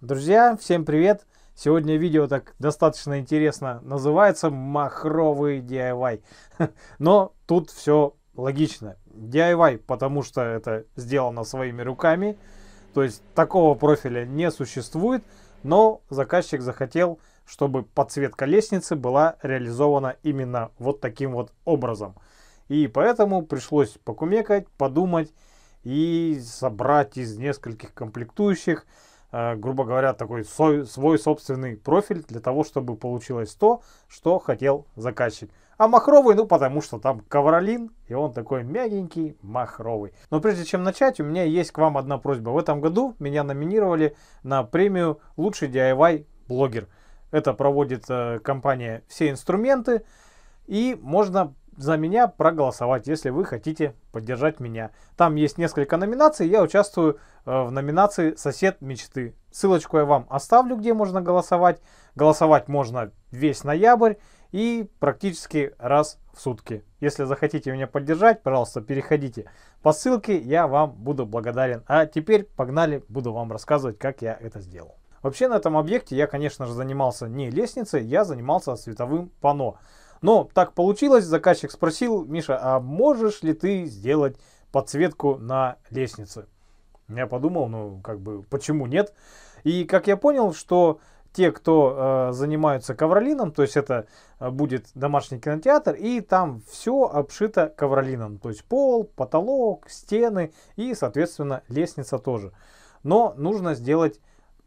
Друзья, всем привет! Сегодня видео так достаточно интересно называется «Махровый DIY». Но тут все логично. DIY, потому что это сделано своими руками. То есть такого профиля не существует, но заказчик захотел, чтобы подсветка лестницы была реализована именно вот таким вот образом. И поэтому пришлось покумекать, подумать и собрать из нескольких комплектующих Э, грубо говоря, такой свой собственный профиль для того, чтобы получилось то, что хотел заказчик. А махровый, ну потому что там ковролин, и он такой мягенький, махровый. Но прежде чем начать, у меня есть к вам одна просьба. В этом году меня номинировали на премию «Лучший DIY-блогер». Это проводит э, компания «Все инструменты». И можно за меня проголосовать, если вы хотите поддержать меня. Там есть несколько номинаций, я участвую э, в номинации «Сосед мечты». Ссылочку я вам оставлю, где можно голосовать. Голосовать можно весь ноябрь и практически раз в сутки. Если захотите меня поддержать, пожалуйста, переходите по ссылке, я вам буду благодарен. А теперь погнали, буду вам рассказывать, как я это сделал. Вообще на этом объекте я, конечно же, занимался не лестницей, я занимался световым панно. Но так получилось, заказчик спросил, Миша, а можешь ли ты сделать подсветку на лестнице? Я подумал, ну как бы почему нет? И как я понял, что те, кто э, занимаются ковролином, то есть это э, будет домашний кинотеатр, и там все обшито ковролином, то есть пол, потолок, стены и, соответственно, лестница тоже. Но нужно сделать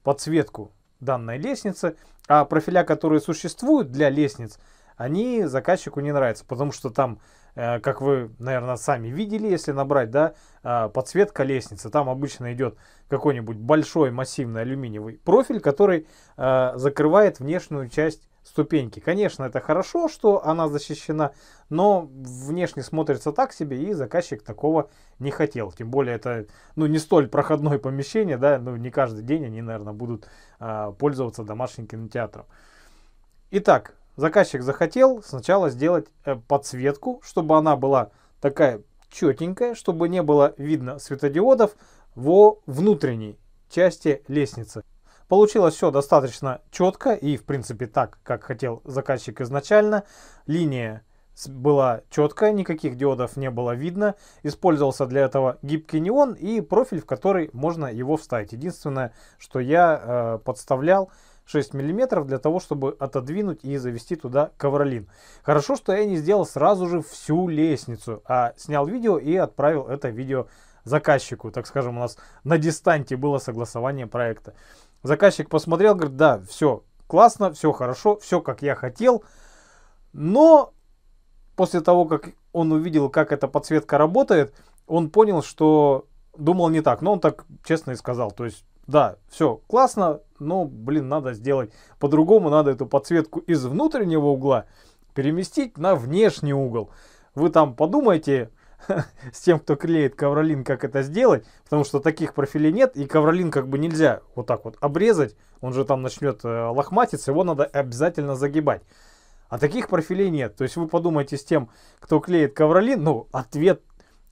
подсветку данной лестницы, а профиля, которые существуют для лестниц, они заказчику не нравятся, потому что там, э, как вы, наверное, сами видели, если набрать, да, э, подсветка лестницы, там обычно идет какой-нибудь большой массивный алюминиевый профиль, который э, закрывает внешнюю часть ступеньки. Конечно, это хорошо, что она защищена, но внешне смотрится так себе, и заказчик такого не хотел. Тем более, это ну, не столь проходное помещение, да, ну, не каждый день они, наверное, будут а, пользоваться домашним кинотеатром. Итак, Заказчик захотел сначала сделать э, подсветку, чтобы она была такая четенькая, чтобы не было видно светодиодов во внутренней части лестницы. Получилось все достаточно четко и в принципе так, как хотел заказчик изначально. Линия была четкая, никаких диодов не было видно. Использовался для этого гибкий неон и профиль, в который можно его вставить. Единственное, что я э, подставлял, 6 мм для того, чтобы отодвинуть и завести туда ковролин. Хорошо, что я не сделал сразу же всю лестницу, а снял видео и отправил это видео заказчику. Так скажем, у нас на дистанте было согласование проекта. Заказчик посмотрел, говорит, да, все классно, все хорошо, все как я хотел. Но после того, как он увидел, как эта подсветка работает, он понял, что думал не так. Но он так честно и сказал. То есть да, все классно, но, блин, надо сделать по-другому, надо эту подсветку из внутреннего угла переместить на внешний угол. Вы там подумайте с тем, кто клеит ковролин, как это сделать, потому что таких профилей нет, и ковролин как бы нельзя вот так вот обрезать, он же там начнет э, лохматиться, его надо обязательно загибать. А таких профилей нет. То есть вы подумайте с тем, кто клеит ковролин, ну, ответ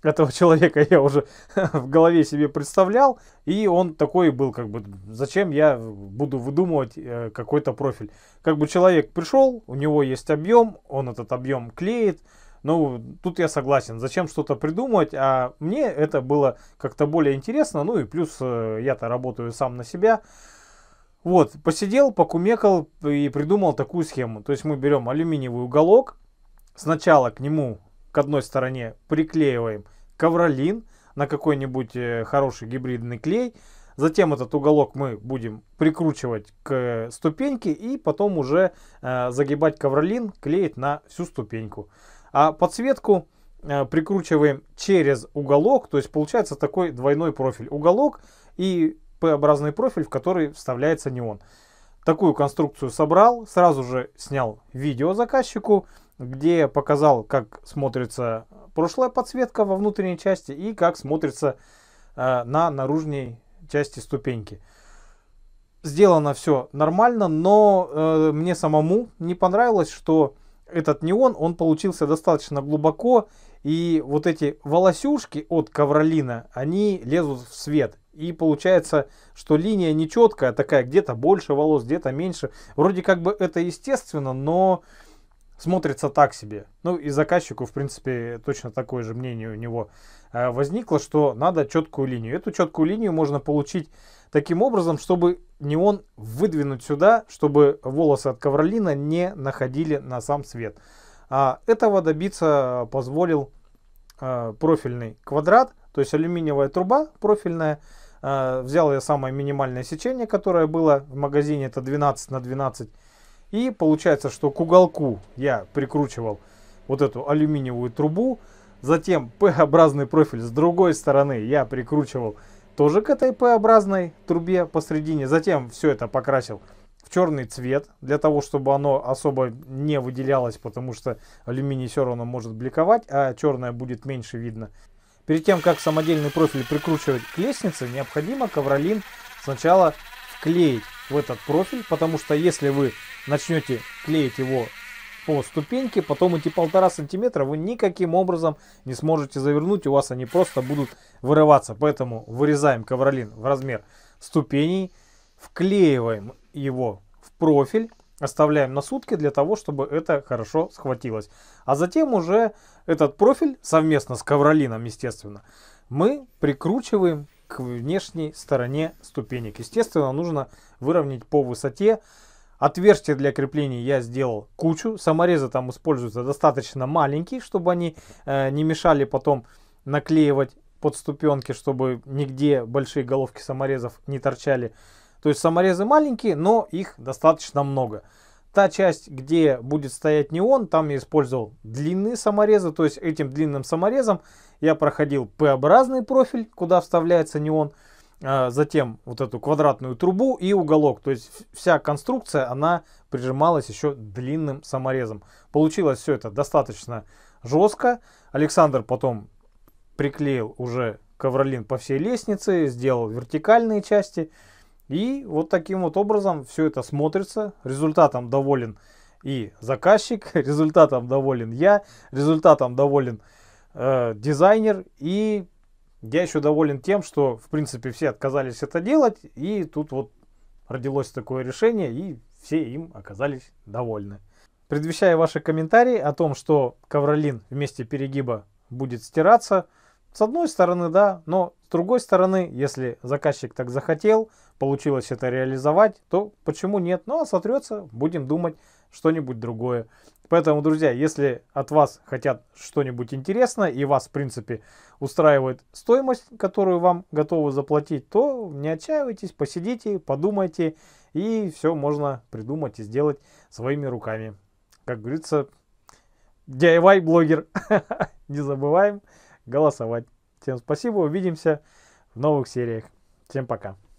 этого человека я уже в голове себе представлял, и он такой был, как бы, зачем я буду выдумывать э, какой-то профиль. Как бы человек пришел, у него есть объем, он этот объем клеит, ну, тут я согласен, зачем что-то придумывать, а мне это было как-то более интересно, ну и плюс э, я-то работаю сам на себя, вот, посидел, покумекал и придумал такую схему. То есть мы берем алюминиевый уголок, сначала к нему к одной стороне приклеиваем ковролин на какой-нибудь э, хороший гибридный клей. Затем этот уголок мы будем прикручивать к ступеньке и потом уже э, загибать ковролин, клеить на всю ступеньку. А подсветку э, прикручиваем через уголок, то есть получается такой двойной профиль. Уголок и П-образный профиль, в который вставляется неон. Такую конструкцию собрал, сразу же снял видео заказчику, где я показал, как смотрится прошлая подсветка во внутренней части и как смотрится э, на наружной части ступеньки. Сделано все нормально, но э, мне самому не понравилось, что этот неон, он получился достаточно глубоко, и вот эти волосюшки от ковролина, они лезут в свет. И получается, что линия нечеткая такая, где-то больше волос, где-то меньше. Вроде как бы это естественно, но смотрится так себе. Ну и заказчику, в принципе, точно такое же мнение у него э, возникло, что надо четкую линию. Эту четкую линию можно получить таким образом, чтобы неон выдвинуть сюда, чтобы волосы от ковролина не находили на сам свет. А этого добиться позволил э, профильный квадрат, то есть алюминиевая труба профильная. Э, взял я самое минимальное сечение, которое было в магазине, это 12 на 12 и получается, что к уголку я прикручивал вот эту алюминиевую трубу. Затем п образный профиль с другой стороны я прикручивал тоже к этой п образной трубе посредине. Затем все это покрасил в черный цвет, для того, чтобы оно особо не выделялось, потому что алюминий все равно может бликовать, а черное будет меньше видно. Перед тем, как самодельный профиль прикручивать к лестнице, необходимо ковролин сначала вклеить в этот профиль, потому что если вы начнете клеить его по ступеньке, потом эти полтора сантиметра вы никаким образом не сможете завернуть, у вас они просто будут вырываться. Поэтому вырезаем ковролин в размер ступеней, вклеиваем его в профиль, оставляем на сутки для того, чтобы это хорошо схватилось. А затем уже этот профиль, совместно с ковролином, естественно, мы прикручиваем к внешней стороне ступенек. Естественно, нужно выровнять по высоте, Отверстия для крепления я сделал кучу. Саморезы там используются достаточно маленькие, чтобы они э, не мешали потом наклеивать подступенки, чтобы нигде большие головки саморезов не торчали. То есть саморезы маленькие, но их достаточно много. Та часть, где будет стоять неон, там я использовал длинные саморезы. То есть этим длинным саморезом я проходил P-образный профиль, куда вставляется неон. А, затем вот эту квадратную трубу и уголок. То есть вся конструкция, она прижималась еще длинным саморезом. Получилось все это достаточно жестко. Александр потом приклеил уже ковролин по всей лестнице, сделал вертикальные части. И вот таким вот образом все это смотрится. Результатом доволен и заказчик, результатом доволен я, результатом доволен э, дизайнер. И я еще доволен тем, что, в принципе, все отказались это делать, и тут вот родилось такое решение, и все им оказались довольны. Предвещая ваши комментарии о том, что ковролин вместе перегиба будет стираться, с одной стороны, да, но с другой стороны, если заказчик так захотел, получилось это реализовать, то почему нет? Ну а сотрется, будем думать что-нибудь другое. Поэтому, друзья, если от вас хотят что-нибудь интересное и вас, в принципе, устраивает стоимость, которую вам готовы заплатить, то не отчаивайтесь, посидите, подумайте, и все можно придумать и сделать своими руками. Как говорится, DIY-блогер. не забываем голосовать. Всем спасибо, увидимся в новых сериях. Всем пока.